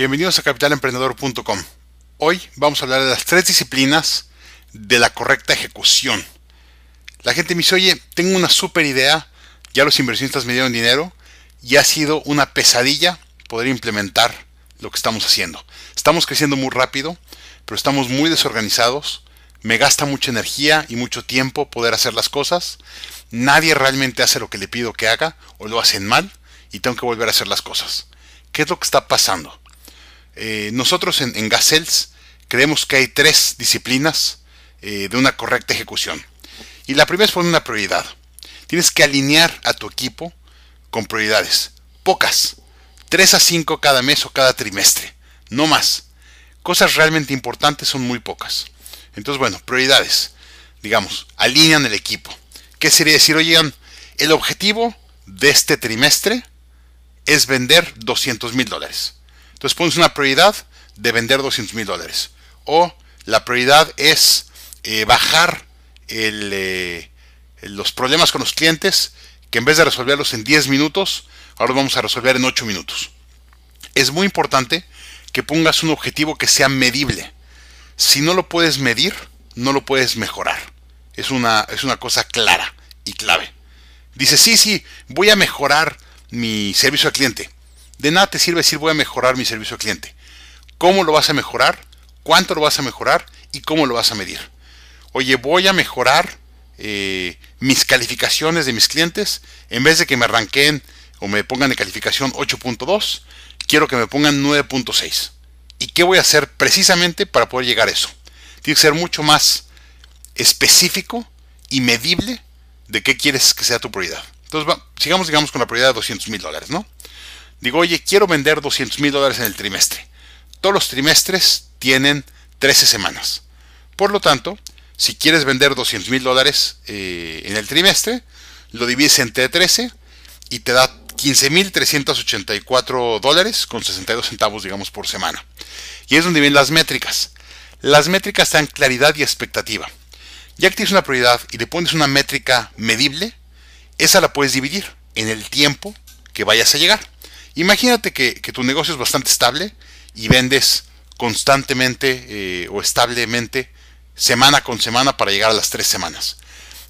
Bienvenidos a capitalemprendedor.com. Hoy vamos a hablar de las tres disciplinas de la correcta ejecución. La gente me dice, oye, tengo una super idea, ya los inversionistas me dieron dinero y ha sido una pesadilla poder implementar lo que estamos haciendo. Estamos creciendo muy rápido, pero estamos muy desorganizados, me gasta mucha energía y mucho tiempo poder hacer las cosas, nadie realmente hace lo que le pido que haga o lo hacen mal y tengo que volver a hacer las cosas. ¿Qué es lo que está pasando? Eh, nosotros en, en creemos que hay tres disciplinas eh, de una correcta ejecución. Y la primera es poner una prioridad. Tienes que alinear a tu equipo con prioridades. Pocas. tres a cinco cada mes o cada trimestre. No más. Cosas realmente importantes son muy pocas. Entonces, bueno, prioridades. Digamos, alinean el equipo. ¿Qué sería decir? Oigan, el objetivo de este trimestre es vender 200 mil dólares. Entonces pones una prioridad de vender 200 mil dólares. O la prioridad es eh, bajar eh, los problemas con los clientes que en vez de resolverlos en 10 minutos, ahora los vamos a resolver en 8 minutos. Es muy importante que pongas un objetivo que sea medible. Si no lo puedes medir, no lo puedes mejorar. Es una, es una cosa clara y clave. Dice, sí, sí, voy a mejorar mi servicio al cliente. De nada te sirve decir voy a mejorar mi servicio al cliente. ¿Cómo lo vas a mejorar? ¿Cuánto lo vas a mejorar? ¿Y cómo lo vas a medir? Oye, voy a mejorar eh, mis calificaciones de mis clientes. En vez de que me arranquen o me pongan de calificación 8.2, quiero que me pongan 9.6. ¿Y qué voy a hacer precisamente para poder llegar a eso? Tiene que ser mucho más específico y medible de qué quieres que sea tu prioridad. Entonces, sigamos, con la prioridad de 200 mil dólares, ¿no? Digo, oye, quiero vender 200 mil dólares en el trimestre. Todos los trimestres tienen 13 semanas. Por lo tanto, si quieres vender 200 mil dólares eh, en el trimestre, lo divides entre 13 y te da mil 384 dólares con 62 centavos, digamos, por semana. Y es donde vienen las métricas. Las métricas dan claridad y expectativa. Ya que tienes una prioridad y le pones una métrica medible, esa la puedes dividir en el tiempo que vayas a llegar. Imagínate que, tu negocio es bastante estable y vendes constantemente eh, o establemente semana con semana para llegar a las tres semanas.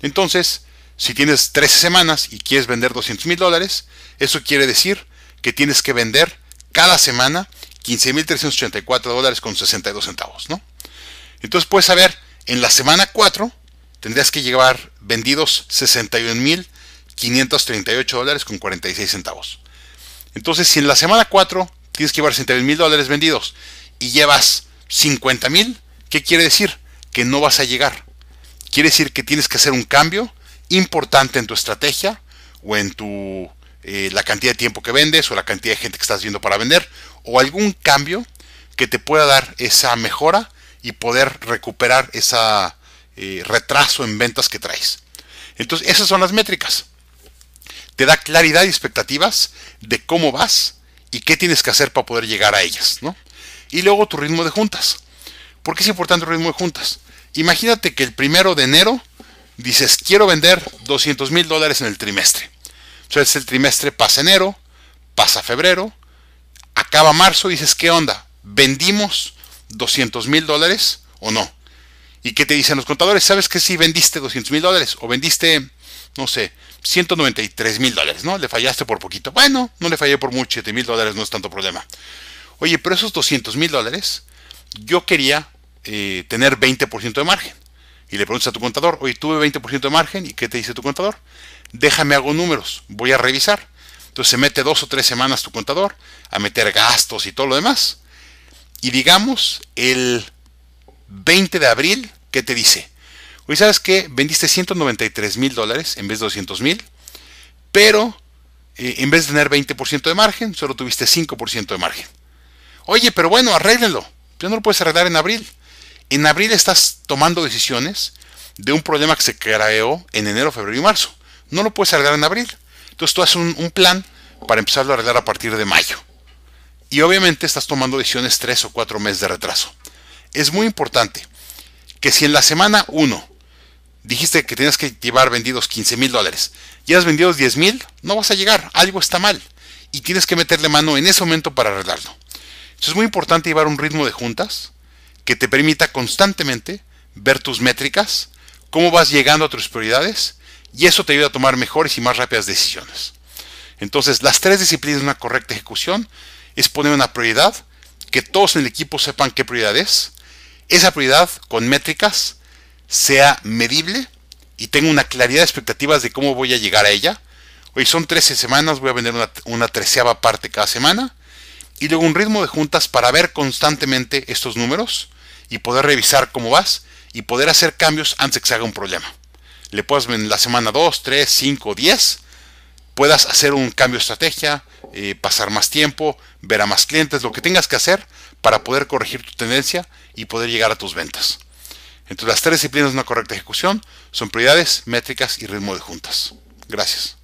Entonces, si tienes tres semanas y quieres vender 200 mil dólares, eso quiere decir que tienes que vender cada semana 15.384 dólares con 62 centavos, ¿no? Entonces puedes saber, en la semana 4 tendrías que llevar vendidos 61.538 dólares con 46 centavos. Entonces, si en la semana 4 tienes que llevar 63 mil dólares vendidos y llevas 50 mil, ¿qué quiere decir? Que no vas a llegar. Quiere decir que tienes que hacer un cambio importante en tu estrategia o en tu eh, la cantidad de tiempo que vendes o la cantidad de gente que estás viendo para vender o algún cambio que te pueda dar esa mejora y poder recuperar ese eh, retraso en ventas que traes. Entonces, esas son las métricas te da claridad y expectativas de cómo vas y qué tienes que hacer para poder llegar a ellas, ¿no? Y luego tu ritmo de juntas. ¿Por qué es importante el ritmo de juntas? Imagínate que el primero de enero dices, quiero vender 200 mil dólares en el trimestre. Entonces el trimestre pasa enero, pasa febrero, acaba marzo, dices, ¿qué onda? ¿Vendimos 200 mil dólares o no? ¿Y qué te dicen los contadores? ¿Sabes que si vendiste 200 mil dólares o vendiste, no sé, 193 mil dólares, ¿no? Le fallaste por poquito. Bueno, no le fallé por mucho, 7 mil dólares no es tanto problema. Oye, pero esos 200 mil dólares, yo quería eh, tener 20% de margen. Y le preguntas a tu contador, oye, tuve 20% de margen, ¿y qué te dice tu contador? Déjame hago números, voy a revisar. Entonces se mete dos o tres semanas tu contador a meter gastos y todo lo demás. Y digamos, el 20 de abril, ¿qué te dice? Oye, ¿sabes qué? Vendiste 193 mil dólares en vez de 200 mil, pero eh, en vez de tener 20% de margen, solo tuviste 5% de margen. Oye, pero bueno, arréglenlo. Ya no lo puedes arreglar en abril. En abril estás tomando decisiones de un problema que se creó en enero, febrero y marzo. No lo puedes arreglar en abril. Entonces tú haces un, un plan para empezarlo a arreglar a partir de mayo. Y obviamente estás tomando decisiones tres o cuatro meses de retraso. Es muy importante que si en la semana 1 dijiste que tenías que llevar vendidos 15 mil dólares, y has vendido 10 mil, no vas a llegar, algo está mal, y tienes que meterle mano en ese momento para arreglarlo. Entonces es muy importante llevar un ritmo de juntas que te permita constantemente ver tus métricas, cómo vas llegando a tus prioridades, y eso te ayuda a tomar mejores y más rápidas decisiones. Entonces, las tres disciplinas de una correcta ejecución es poner una prioridad, que todos en el equipo sepan qué prioridad es, esa prioridad con métricas, sea medible y tenga una claridad de expectativas de cómo voy a llegar a ella. Hoy son 13 semanas, voy a vender una, treceava parte cada semana. Y luego un ritmo de juntas para ver constantemente estos números y poder revisar cómo vas y poder hacer cambios antes de que se haga un problema. Le puedas vender la semana 2, 3, 5, 10, puedas hacer un cambio de estrategia, eh, pasar más tiempo, ver a más clientes, lo que tengas que hacer para poder corregir tu tendencia y poder llegar a tus ventas. Entre las tres disciplinas de una correcta ejecución son prioridades, métricas y ritmo de juntas. Gracias.